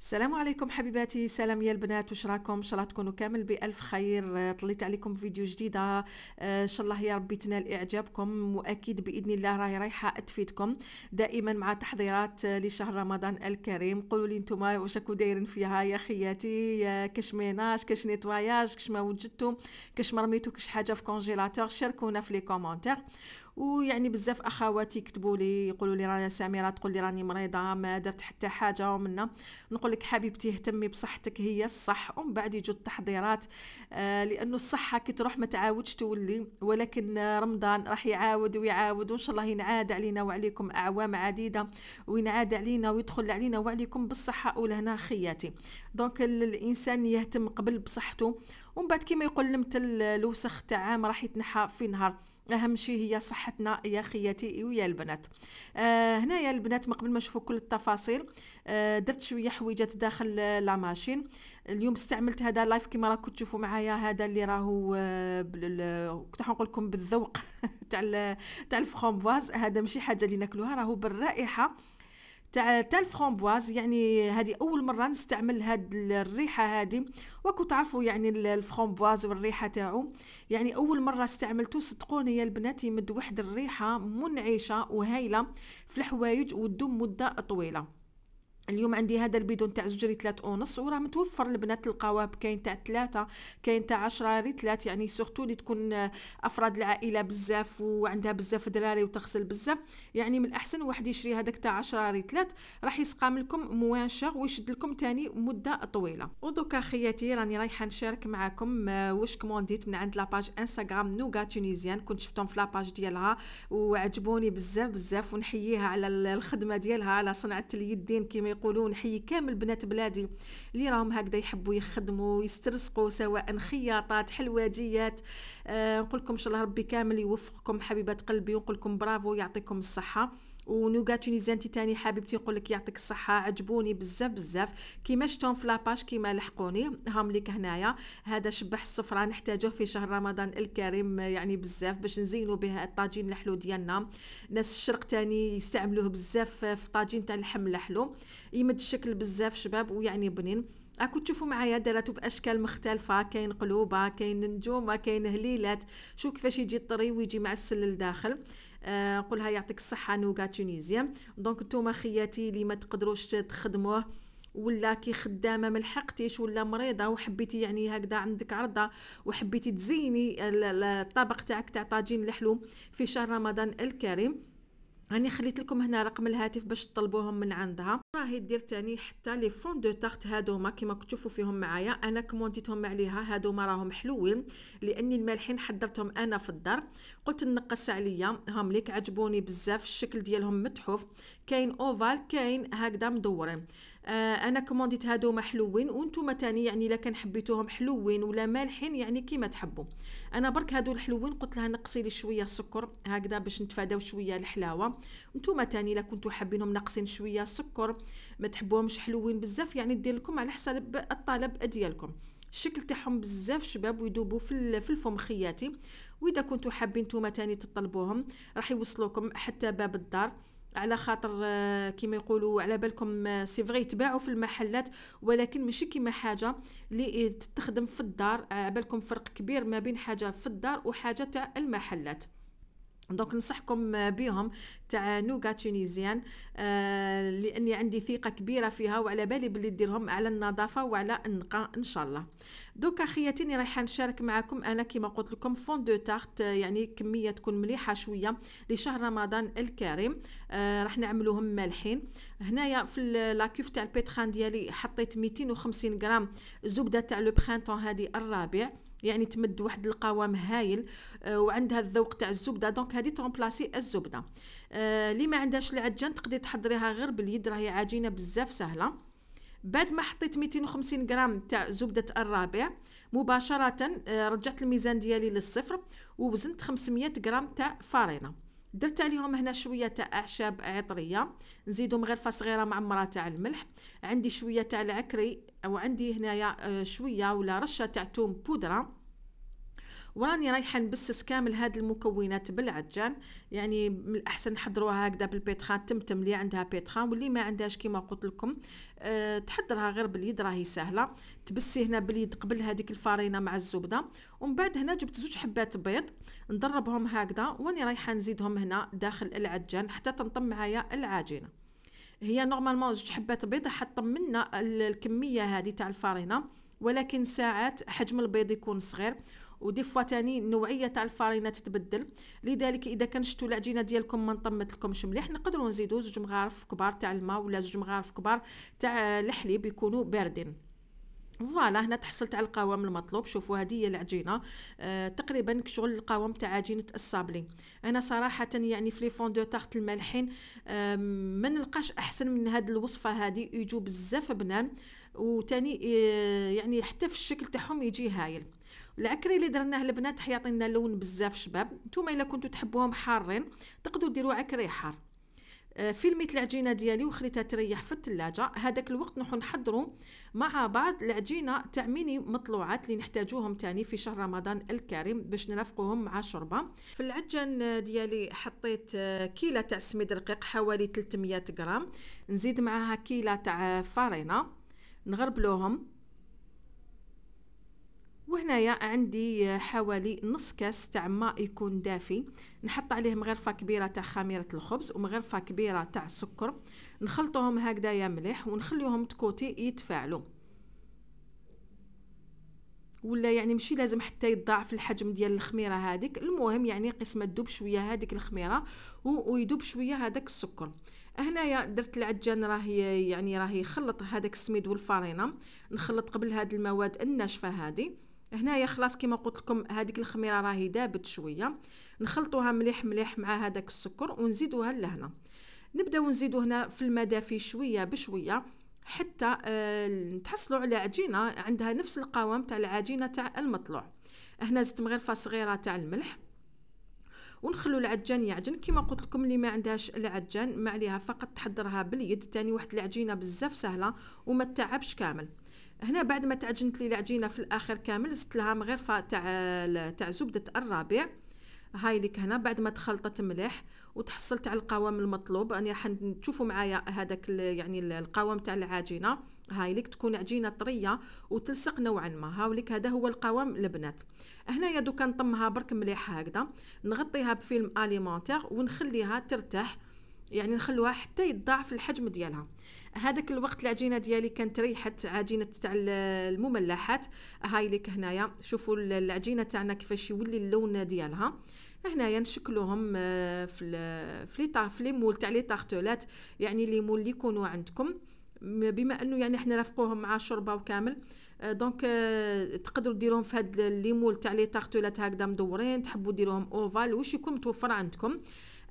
السلام عليكم حبيباتي سلام يا البنات واش راكم ان شاء الله تكونوا كامل بالف خير آه، طليت عليكم فيديو جديده آه، ان شاء الله يا ربي تنال اعجابكم واكيد باذن الله راهي رايحه تفيدكم دائما مع تحضيرات آه، لشهر رمضان الكريم قولوا لي نتوما واش راكم دايرين فيها يا خياتي يا كاش ميناج كاش نيتواياج كاش ما وجدتو كاش مرميتو كاش حاجه في كونجيلاتور شاركونا في لي كومونتير ويعني بزاف اخواتي يكتبوا لي يقولوا لي رانا سميره تقول لي راني مريضه ما درت حتى حاجه ومنا نقول لك حبيبتي اهتمي بصحتك هي الصح ومن بعد يجوا التحضيرات آه لانه الصحه كي تروح ما تعاودش تولي ولكن رمضان راح يعاود ويعاود وان شاء الله ينعاد علينا وعليكم اعوام عديده وينعاد علينا ويدخل علينا وعليكم بالصحه والهنا خياتي دونك الانسان يهتم قبل بصحته ومن بعد كيما يقول المثل الوسخ تاع عام راح يتنحى في نهار اهم شيء هي صحتنا يا خياتي ويا البنات آه هنايا البنات من قبل ما نشوفوا كل التفاصيل آه درت شويه حويجات داخل لا ماشين اليوم استعملت هذا لايف كما راكم تشوفوا معايا هذا اللي راهو آه، كنت نقول لكم بالذوق تاع تاع الفخومفاز هذا ماشي حاجه اللي ناكلوها راهو بالرائحه تاع تاع الفرامبواز يعني هذه اول مره نستعمل هاد الريحه هذه وكو تعرفوا يعني الفرامبواز والريحه تاعو يعني اول مره استعملته صدقوني يا البنات يمد واحد الريحه منعشه وهايله في الحوايج وتدوم مده طويله اليوم عندي هذا البيدون تاع زجري ثلاث ونص وراه متوفر البنات القواب كاين تاع ثلاثة كاين تاع عشرة ريتلات يعني سورتو اللي تكون افراد العائلة بزاف وعندها بزاف دراري وتغسل بزاف يعني من الاحسن واحد يشري هذاك تاع عشرة ريتلات راح يسقام لكم موانشر ويشد لكم تاني مدة طويلة ودوكا خياتي راني رايحة نشارك معاكم آه، واش كومونديت من عند لاباج انستغرام نوغا تونيزيان كنت شفتهم في لاباج ديالها وعجبوني بزاف بزاف ونحييها على الخدمة ديالها على صنعة اليدين كيما يقولون نحيي كامل بنات بلادي اللي راهم هكذا يحبوا يخدموا يسترزقوا سواء خياطات حلواجيات آه، نقول لكم ان شاء الله ربي كامل يوفقكم حبيبات قلبي ونقول لكم برافو يعطيكم الصحه ونوغا تونيزانتي تاني حبيبتي نقول لك يعطيك الصحه عجبوني بزاف بزاف كيما شفتهم في لاباج كيما لحقوني هام ليك هنايا هذا شبح السفره نحتاجوه في شهر رمضان الكريم يعني بزاف باش نزينو به الطاجين الحلو ديالنا ناس الشرق تاني يستعملوه بزاف في طاجين تاع اللحم الحلو يمد الشكل بزاف شباب ويعني بنين اكو تشوفوا معايا داراتو باشكال مختلفه كاين قلوبه كاين نجومه كاين هليلات شو كيفاش يجي طري ويجي مع السل لداخل نقولها آه، يعطيك الصحه نوكا تونيزيان دونك نتوما خياتي اللي ما تقدروش تخدموه ولا كي خدامه ما لحقتيش ولا مريضه وحبيتي يعني هكذا عندك عرضه وحبيتي تزيني الطبق تاعك تاع طاجين الحلو في شهر رمضان الكريم راني خليت لكم هنا رقم الهاتف باش تطلبوهم من عندها راهي دير تاني يعني حتى لي فون دو تارت هادوما كيما تشوفوا فيهم معايا انا كومونتيتهم عليها هادوما راهم حلوين لاني المالحين حضرتهم انا في الدار قلت نقص عليا هم ليك عجبوني بزاف الشكل ديالهم متحف كاين اوفال كاين هكذا مدورين آه انا كومونديت هادو محلوين وانتم تاني يعني الا كان حبيتوهم حلوين ولا مالحين يعني كيما تحبوا انا برك هادو الحلوين قلت لها نقصي لي شويه السكر هكذا باش نتفاداو شويه الحلاوه انتم تاني الا كنتو حابينهم ناقصين شويه السكر ما تحبوهمش حلوين بزاف يعني دير لكم على حسب الطلب ديالكم الشكل تاعهم بزاف شباب ويدوبوا في في الفم خياتي واذا كنتو حابين نتوما تاني تطلبوهم راح يوصلوكم حتى باب الدار على خاطر آه، كيما يقولوا على بالكم آه، سي فري يتباعوا في المحلات ولكن ماشي كيما حاجه اللي تتخدم في الدار آه، على بالكم فرق كبير ما بين حاجه في الدار وحاجه تاع المحلات دونك نصحكم بهم تاع نوغا تونيزيان آه لاني عندي ثقه كبيره فيها وعلى بالي بلي ديرهم على النظافه وعلى النقاء ان شاء الله دوكا خياتيني رايحه نشارك معكم انا كما قلت لكم فون دو تارت يعني كميه تكون مليحه شويه لشهر رمضان الكريم آه راح نعملوهم مالحين هنايا في لاكوف تاع البيتخان ديالي حطيت 250 غرام زبده تاع لو برينتون هذه الرابع يعني تمد واحد القوام هايل آه، وعندها الذوق تاع الزبده دونك هذه تومبلاسي الزبده اللي آه، ما عندهاش العجان تقدري تحضريها غير باليد راهي عجينه بزاف سهله بعد ما حطيت 250 غرام تاع زبده الرابع مباشره آه، رجعت الميزان ديالي للصفر ووزنت 500 غرام تاع فارينه درت عليهم هنا شويه تاع اعشاب عطريه نزيدهم غرفه صغيره معمره تاع الملح عندي شويه تاع العكري وعندي هنايا آه، شويه ولا رشه تاع توم بودره وراني رايحه نبسس كامل هاد المكونات بالعجان يعني من الاحسن نحضروها هكذا بالبيتخان تمتم اللي عندها بيتخان واللي ما عندهاش كيما قلت لكم أه تحضرها غير باليد راهي سهله تبسي هنا باليد قبل هذيك الفرينه مع الزبده ومن بعد هنا جبت زوج حبات بيض نضربهم هكذا واني رايحه نزيدهم هنا داخل العجان حتى تنطم معايا العجينه هي نورمالمون زوج حبات بيض حطمنا الكميه هذه تاع الفرينه ولكن ساعات حجم البيض يكون صغير ودي فوا تاني النوعيه تاع الفرينه تتبدل لذلك اذا كان شفتوا العجينه ديالكم ما نطمت لكمش مليح نقدروا نزيدوا زوج مغارف كبار تاع الماء ولا زوج مغارف كبار تاع الحليب يكونوا باردين فوالا هنا تحصلت على القوام المطلوب شوفوا هذه هي العجينه آه تقريبا كشغل القوام تاع عجينه الصابلي انا صراحه يعني في لي فوندو تارت المالحين آه ما نلقاش احسن من هذه الوصفه هذه يجوا بزاف بنان وتاني آه، يعني حتى في الشكل تاعهم يجي هايل العكري اللي درناه البنات حيعطينا لون بزاف شباب نتوما الا كنتو تحبوهم حارين تقدروا ديروا عكري حار آه، فلميت العجينه ديالي وخليتها تريح في الثلاجه هذاك الوقت نحن نحضروا مع بعض العجينه تاع ميني مطلوعات اللي نحتاجوهم تاني في شهر رمضان الكريم باش نرافقوهم مع شوربه في العجان ديالي حطيت آه، كيله تاع سميد رقيق حوالي 300 غرام نزيد معاها كيله تاع فارينه نغربلوهم وهنايا عندي حوالي نص كاس تاع ماء يكون دافي نحط عليه مغرفة كبيرة تاع خميرة الخبز ومغرفة كبيرة تاع السكر نخلطوهم يا مليح ونخليهم تكوتي يتفاعلوا ولا يعني ماشي لازم حتى يضاعف الحجم ديال الخميره هذيك المهم يعني قسمه دوب شويه هذيك الخميره ويدوب شويه هذاك السكر هنايا درت العجان راهي يعني راهي خلط هذاك السميد والفرينه نخلط قبل هاد المواد الناشفه هذه هنايا خلاص كما قلت لكم هذيك الخميره راهي دابت شويه نخلطوها مليح مليح مع هذاك السكر ونزيدوها لهنا نبداو نزيدو هنا في المدافي شويه بشويه حتى أه نتحصلوا على عجينه عندها نفس القوام تاع العجينه تاع المطلوع هنا زدت مغرفه صغيره تاع الملح ونخلو العجان يعجن كيما قلت لكم اللي ما عندهاش العجان ما عليها فقط تحضرها باليد تاني واحد العجينه بزاف سهله وما تعبش كامل هنا بعد ما تعجنت لي العجينه في الاخر كامل زدت لها مغرفه آه، تاع تاع زبده الربيع هاي لك هنا بعد ما تخلطت مليح وتحصلت على القوام المطلوب راني راح تشوفوا معايا هذاك يعني القوام تاع العجينه هاي لك تكون عجينه طريه وتلصق نوعا ما هاوليك هذا هو القوام البنات هنايا دوكا نطمها برك مليح هكذا نغطيها بفيلم اليمونتير ونخليها ترتاح يعني نخلوها حتى يتضاعف الحجم ديالها هذاك الوقت العجينه ديالي كانت ريحت عجينه تاع المملحات هاي ليك هنايا شوفوا العجينه تاعنا كيفاش يولي اللون ديالها هنايا نشكلوهم آه، في في في لي مول تاع لي طارتولات يعني لي مول اللي يكونوا عندكم بما انه يعني حنا رافقوهم مع شوربه وكامل آه، دونك آه، تقدروا ديروهم في هاد مول تاع لي طارتولات هكذا مدورين تحبوا ديروهم اوفال واش يكون متوفر عندكم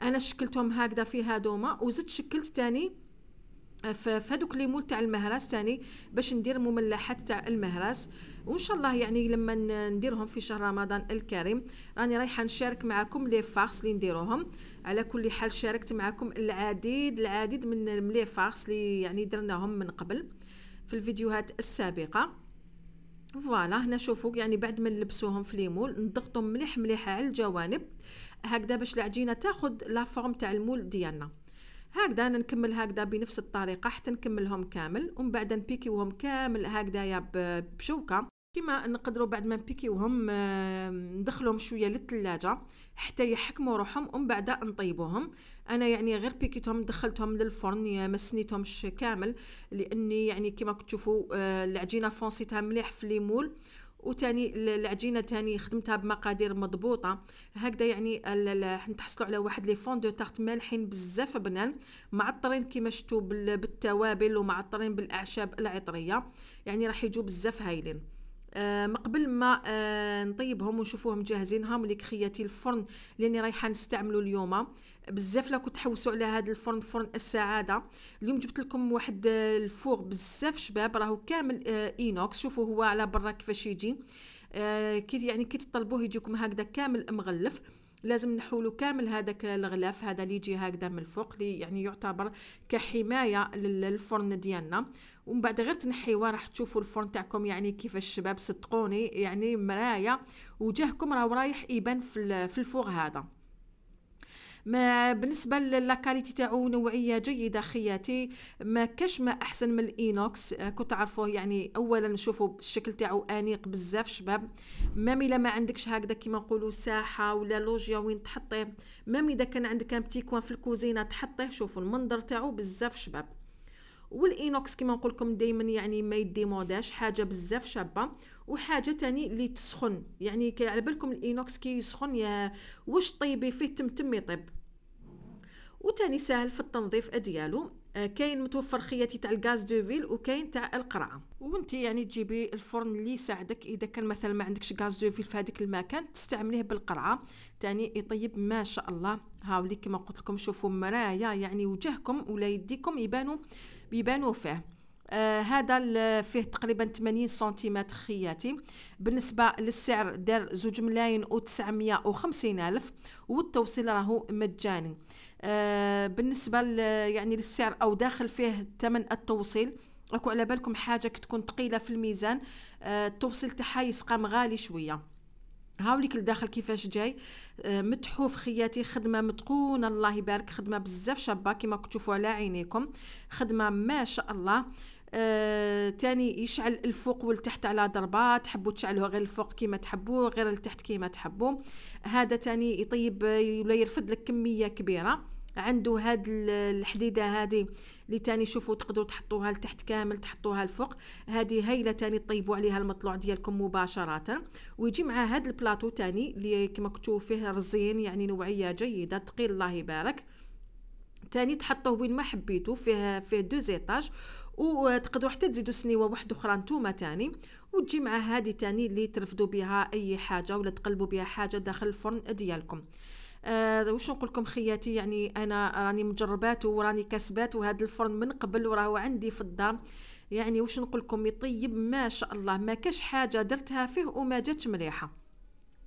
انا شكلتهم هكذا في هادوما وزدت شكلت تاني فهذوك لي مول تاع المهراس ثاني باش ندير مملحات تاع المهراس وان شاء الله يعني لما نديرهم في شهر رمضان الكريم راني رايحه نشارك معكم لي فارس اللي نديروهم على كل حال شاركت معكم العديد العديد من لي فارس اللي يعني درناهم من قبل في الفيديوهات السابقه فوالا هنا شوفوا يعني بعد ما نلبسوهم في ليمول نضغطهم مليح مليح على الجوانب هكذا باش العجينه تاخذ لا فورم تاع المول ديالنا هكذا انا نكمل هكذا بنفس الطريقه حتى نكملهم كامل ومن بعد نبيكيوهم كامل هكذايا بشوكه كما نقدروا بعد ما نبيكيوهم آه، ندخلهم شويه للثلاجه حتى يحكموا روحهم ومن بعد نطيبوهم انا يعني غير بيكيتهم دخلتهم للفرن آه، ما سنيتهمش كامل لاني يعني كما تشوفوا آه، العجينه فونسيتها مليح في ليمول وتاني العجينه تاني خدمتها بمقادير مضبوطه هكذا يعني تحصلوا على واحد لي فون دو تارت مالحين بزاف بنان معطرين كيما شفتوا بالتوابل ومعطرين بالاعشاب العطريه يعني راح يجوا بزاف هايلين آه، من قبل ما آه، نطيبهم ونشوفوهم جاهزين لي كخياتي الفرن اللي رايحه نستعملو اليوم بزاف لا كنت تحوسوا على هذا الفرن فرن السعاده اليوم جبت لكم واحد آه، الفوغ بزاف شباب راهو كامل اينوكس شوفوا هو على برا كيفاش يجي كي يعني كي تطلبوه يجيكم هكذا كامل مغلف لازم نحولو كامل هذاك الغلاف هذا اللي يجي هكذا من الفوق اللي يعني يعتبر كحمايه للفرن ديالنا ومن بعد غير تنحيوها راح تشوفوا الفرن تاعكم يعني كيفاش الشباب صدقوني يعني مرايا وجهكم راه رايح يبان في, في الفوغ هذا ما بالنسبه للاكاليتي تاعو نوعيه جيده خياتي ما كاش ما احسن من الاينوكس آه، كنت تعرفوه يعني اولا نشوفوا الشكل تاعو انيق بزاف شباب مام الا ما عندكش هكذا كيما نقولوا ساحه ولا لوجيا وين تحطيه مام اذا كان عندك ان في الكوزينه تحطيه شوفوا المنظر تاعو بزاف شباب والاينوكس كما نقول لكم دائما يعني ما يدي موداش حاجه بزاف شابه وحاجه تاني اللي تسخن يعني كي على بالكم الاينوكس كي يسخن يا واش طيبي فيه تمتم يطيب وتاني سهل في التنظيف ديالو آه، كاين متوفر خياتي تاع الغاز دو فيل وكاين تاع القرعه وانت يعني تجيبي الفرن اللي يساعدك اذا كان مثلا ما عندكش غاز دو فيل في هذاك المكان تستعمليه بالقرعه تاني يطيب ما شاء الله هاولي كما قلت لكم شوفوا مرايا يعني وجهكم ولا يديكم يبانوا بيبانوا فيه آه هذا فيه تقريبا 80 سنتيمتر خياتي بالنسبه للسعر دار زوج ملايين و950 الف والتوصيل راهو مجاني آه بالنسبه يعني للسعر او داخل فيه ثمن التوصيل راكو على بالكم حاجه تكون ثقيله في الميزان آه التوصيل تاعها يسقام غالي شويه كل داخل كيفاش جاي آه، متحوف خياتي خدمه متقونه الله يبارك خدمه بزاف شابه كما كتشوفوا على عينيكم خدمه ما شاء الله آه، تاني يشعل الفوق والتحت على ضربه تحبوا تشعلوه غير الفوق كيما تحبوا غير التحت كيما تحبوا هذا تاني يطيب ولا يرفد لك كميه كبيره عنده هاد الحديده هذه اللي تاني شوفوا تقدروا تحطوها لتحت كامل تحطوها الفوق هذه هايله تاني طيبوا عليها المطلوع ديالكم مباشره ويجي مع هاد البلاطو تاني اللي كما كنتو فيه رزين يعني نوعيه جيده ثقيل الله يبارك تاني تحطوه وين ما حبيتو فيه فيه دو زيطاج وتقدروا حتى تزيدوا سنيوه واحده اخرى نتوما تاني وتجي مع هذه تاني اللي ترفدوا بها اي حاجه ولا تقلبوا بها حاجه داخل الفرن ديالكم آه واش نقول لكم خياتي يعني انا راني مجربات وراني كسبات وهذا الفرن من قبل وراهو عندي في الدار يعني واش نقول لكم يطيب ما شاء الله ما كاش حاجه درتها فيه وما جاتش مليحه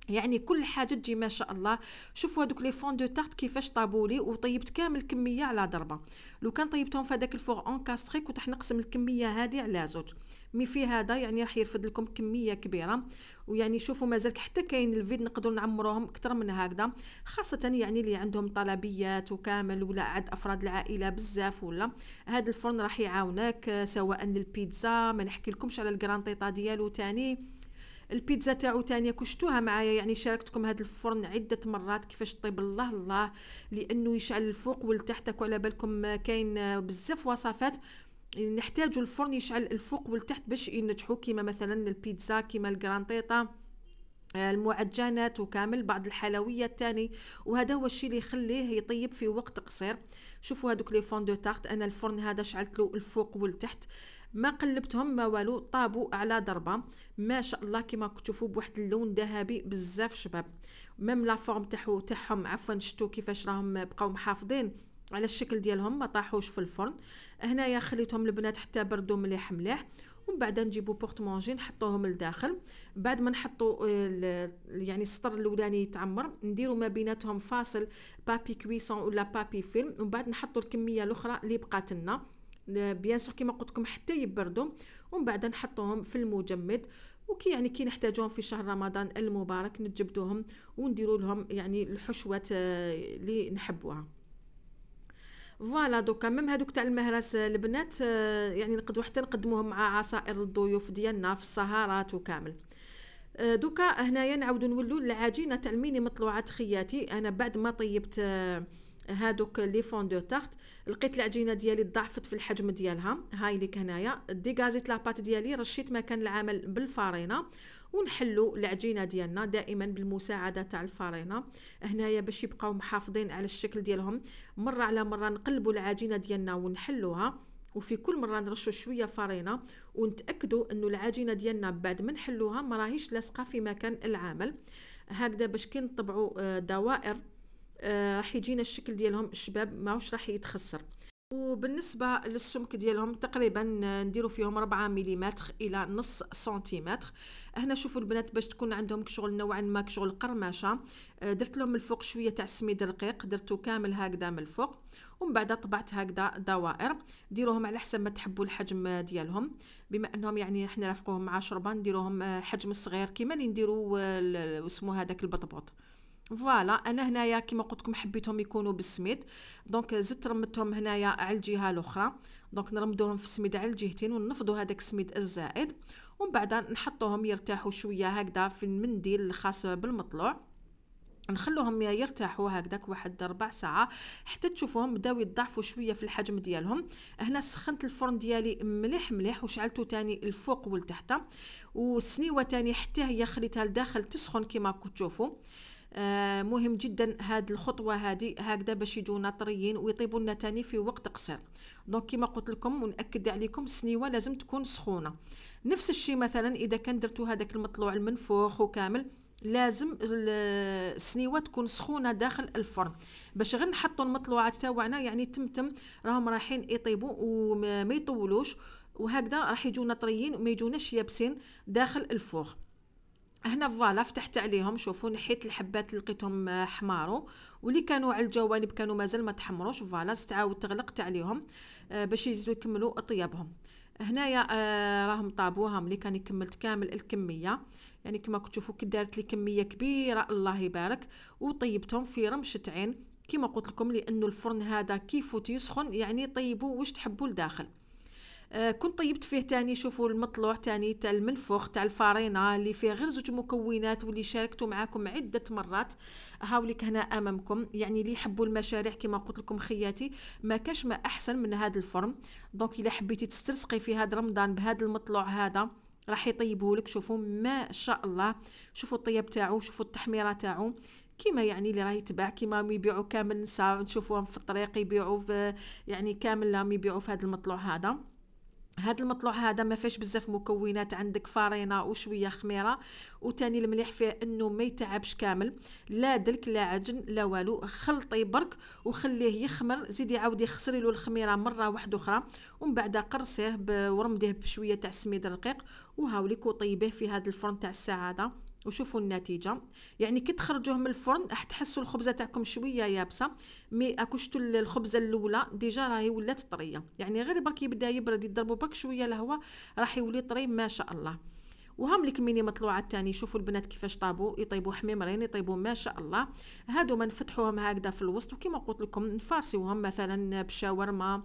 يعني كل حاجه تجي ما شاء الله شوفوا هذوك لي فون دو تارت كيفاش طابوا لي وطيبت كامل الكميه على ضربه لو كان طيبتهم في هذاك اون كاستري كنت راح نقسم الكميه هذه على زوج مي في هذا يعني راح يرفد لكم كميه كبيره ويعني شوفوا مازال حتى كاين الفيد نقدروا نعمروهم اكثر من هكذا خاصه يعني اللي عندهم طلبيات وكامل ولا عد افراد العائله بزاف ولا هذا الفرن راح يعاونك آه، سواء للبيتزا ما نحكي لكمش على الكرانطيطه ديالو تاني البيتزا تاعو تانية كشتوها معايا يعني شاركتكم هذا الفرن عدة مرات كيفاش طيب الله الله لانه يشعل الفوق والتحت على بالكم كاين بزاف وصفات نحتاج الفرن يشعل الفوق والتحت باش ينجحوا كيما مثلا البيتزا كيما الكرانطيطه المعجنات وكامل بعض الحلويات تاني وهذا هو الشيء اللي يخليه يطيب في وقت قصير شوفوا هذوك لي فون دو تارت انا الفرن هذا شعلت له الفوق والتحت ما قلبتهم ما والو طابوا على ضربه ما شاء الله كما كتشوفوا بواحد اللون ذهبي بزاف شباب ميم لا فورم تاعو تاعهم عفوا شتو كيفاش راهم بقاو محافظين على الشكل ديالهم ما طاحوش في الفرن هنايا خليتهم البنات حتى بردوا مليح مليح ومن بعد نجيبو بورت مونجي نحطوهم لداخل بعد ما نحطو آه، يعني السطر الاولاني يتعمر نديرو ما بيناتهم فاصل بابي كويسون ولا بابي فيلم ومن بعد نحطو الكميه الاخرى اللي بقات لنا بيان سور كيما قلت لكم حتى يبردوا ومن بعد نحطوهم في المجمد وكي يعني كي نحتاجوهم في شهر رمضان المبارك نجبدوهم ونديروا لهم يعني الحشوات آه، اللي نحبوها فوالا دوكا ميم هادوك تاع المهرس آه، البنات آه، يعني نقدروا حتى نقدموهم مع عصائر الضيوف ديالنا في السهرات وكامل دوكا هنايا نعاودو نولو العجينه تاع الميني مطلوعات خياتي انا بعد ما طيبت هادوك لي فون دو تارت لقيت العجينه ديالي ضعفت في الحجم ديالها هاي ليك هنايا ديغازيت لاباط ديالي رشيت مكان العمل بالفارينه ونحلو العجينه ديالنا دائما بالمساعده تاع الفارينه هنايا باش يبقاو محافظين على الشكل ديالهم مره على مره نقلبوا العجينه ديالنا ونحلوها وفي كل مره نرشو شويه فرينه ونتاكدوا انه العجينه ديالنا بعد ما نحلوها ما راهيش لاصقه في مكان العمل هكذا باش كي نطبعوا آه، دوائر آه، راح يجينا الشكل ديالهم الشباب ماهوش راح يتخسر وبالنسبة للسمك ديالهم تقريبا نديرو فيهم ربعة مليمتر إلى نص سنتيمتر هنا شوفوا البنات باش تكون عندهم كشغل نوعا ما كشغل قرمشة آه، درت لهم من الفوق شوية تاع السميد رقيق درتو كامل هكذا من الفوق ومن بعد طبعت هكذا دوائر ديروهم على حسب ما تحبوا الحجم ديالهم بما انهم يعني حنا رافقوهم مع شربه نديروهم آه، حجم صغير كيما اللي نديرو اسمه هذاك البطبوط فوالا انا هنايا كيما قلت لكم حبيتهم يكونوا بالسميد دونك زدت رمتهم هنايا على الجهه الاخرى دونك نرمدوهم في السميد على الجهتين ونفضوا هذاك السميد الزائد ومن بعد نحطوهم يرتاحوا شويه هكذا في المنديل الخاص بالمطلوع نخلوهم يرتاحوا هكذاك واحد ربع ساعه حتى تشوفوهم بداو يضعفوا شويه في الحجم ديالهم هنا سخنت الفرن ديالي مليح مليح وشعلته تاني الفوق والتحت وسنيوه تاني حتى هي خليتها لداخل تسخن كما كتشوفوا آه، مهم جدا هاد الخطوه هذه هكذا باش يجو ناطريين ويطيبوا لنا تاني في وقت قصير دونك كما قلت لكم وناكد عليكم السنيوه لازم تكون سخونه نفس الشيء مثلا اذا كان درتو هذاك المطلوع المنفوخ وكامل لازم السنيوه تكون سخونه داخل الفرن باش غير نحطوا المطلوعات تاعنا يعني تمتم راهم رايحين يطيبوا وما يطولوش وهكذا راح يجونا طريين وما يجوناش يابسين داخل الفوخ هنا فوالا فتحت عليهم شوفوا نحيت الحبات اللي لقيتهم آه، حمارو واللي كانوا على الجوانب كانوا مازال ما تحمروش فوالا استعاودت غلقت عليهم آه، باش يزيدوا يكملوا اطيابهم هنايا آه، راهم طابوها ملي كاني كملت كامل الكميه يعني كما كتشوفوا كي دارت لي كميه كبيره الله يبارك وطيبتهم في رمشه عين كما قلت لكم لانه الفرن هذا كيفوت يسخن يعني طيبوا واش تحبوا لداخل كون آه، كنت طيبت فيه تاني شوفوا المطلوع تاني تاع المنفوخ تاع الفارينة اللي فيه غير زوج مكونات واللي شاركته معاكم عدة مرات هاوليك هنا امامكم يعني اللي يحبوا المشاريع كما قلت لكم خياتي ما كاش ما احسن من هذا الفرن دونك الا حبيتي تسترسقي في هذا رمضان بهذا المطلوع هذا راح يطيبه لك شوفوا ما شاء الله شوفوا الطياب تاعو شوفوا التحميره تاعو كيما يعني اللي راه يتباع كيما يبيعوا كامل نساء نشوفوهم في الطريق يبيعوا في يعني كامل لا يبيعوا في هذا المطلوع هذا هاد المطلوع هذا ما فيش بزاف مكونات عندك فارينة وشويه خميره وتاني المليح فيه انه ما يتعبش كامل لا دلك لا عجن لا والو خلطي برك وخليه يخمر زيدي عاودي خسري له الخميره مره واحده اخرى ومن بعد قرصيه ورمديه بشويه تاع السميد الرقيق وهاوليك وطيبه في هاد الفرن تاع السعاده وشوفوا النتيجه يعني كي تخرجوه من الفرن راح تحسوا الخبزه تاعكم شويه يابسه مي اكو الخبزه الاولى ديجا راهي ولات طريه يعني غير برك يبدا يبرد يضربوا برك شويه الهواء راح يولي طري ما شاء الله وهم لك ميني مطلوعه تاني شوفوا البنات كيفاش طابوا يطيبوا حميمرين يطيبوا ما شاء الله هادو ما نفتحوهم هكذا في الوسط وكما قلت لكم نفارسيوهم مثلا بشاورما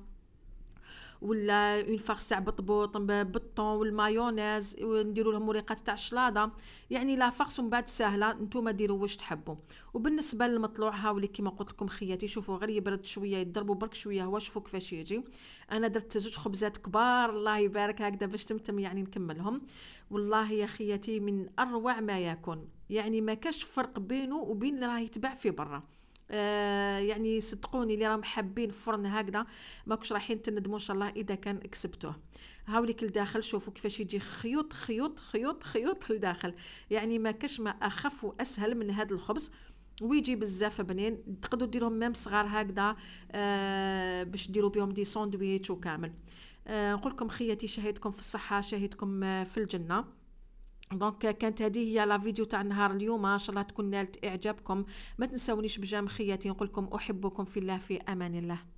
ولا اون فارس تاع بطبوط بالطون والمايونيز نديروا لهم وريقات تاع الشلاضه يعني لا فارس ومن بعد ساهله نتوما ديروا واش تحبوا وبالنسبه للمطلوع هاولي كيما قلت لكم خياتي شوفوا غير يبرد شويه يضربوا برك شويه هو شوفوا كيفاش يجي انا درت زوج خبزات كبار الله يبارك هكذا باش تمتم يعني نكملهم والله يا خياتي من اروع ما يكون يعني ما كاش فرق بينه وبين اللي راه يتباع في برا آه، يعني صدقوني اللي راهم حابين فرن هكذا ماكوش رايحين تندموا ان شاء الله اذا كان كسبتوه هاوليك لداخل شوفوا كيفاش يجي خيوط خيوط خيوط خيوط لداخل يعني ما كاش ما اخف واسهل من هذا الخبز ويجي بزاف بنين تقدروا ديروهم ميم صغار هكذا آه باش ديروا بهم دي ساندويتش وكامل آه لكم خياتي شهيتكم في الصحه شهيتكم في الجنه دونك كانت هذه هي لا فيديو تاع نهار اليوم ان شاء الله تكون نالت اعجابكم ما تنساونيش خياتي نقول لكم احبكم في الله في امان الله